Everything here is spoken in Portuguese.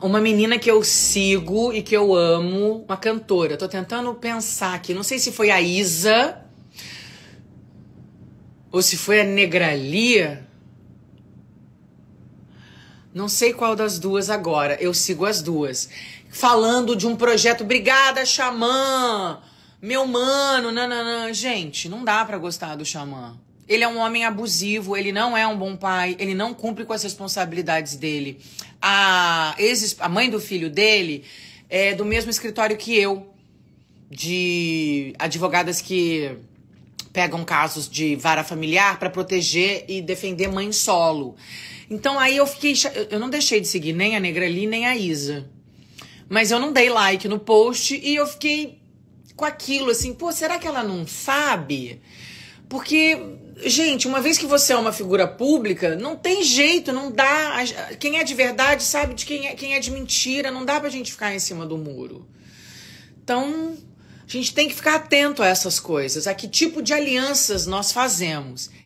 Uma menina que eu sigo e que eu amo, uma cantora. Tô tentando pensar aqui. Não sei se foi a Isa ou se foi a Negralia. Não sei qual das duas agora. Eu sigo as duas. Falando de um projeto Brigada Xamã. Meu mano, nananã. Gente, não dá para gostar do Xamã. Ele é um homem abusivo, ele não é um bom pai, ele não cumpre com as responsabilidades dele. A, ex, a mãe do filho dele é do mesmo escritório que eu, de advogadas que pegam casos de vara familiar para proteger e defender mãe solo. Então aí eu fiquei. Eu não deixei de seguir nem a Negra Negrali, nem a Isa. Mas eu não dei like no post e eu fiquei com aquilo assim, pô, será que ela não sabe? Porque, gente, uma vez que você é uma figura pública, não tem jeito, não dá. Quem é de verdade sabe de quem é, quem é de mentira, não dá pra gente ficar em cima do muro. Então, a gente tem que ficar atento a essas coisas, a que tipo de alianças nós fazemos.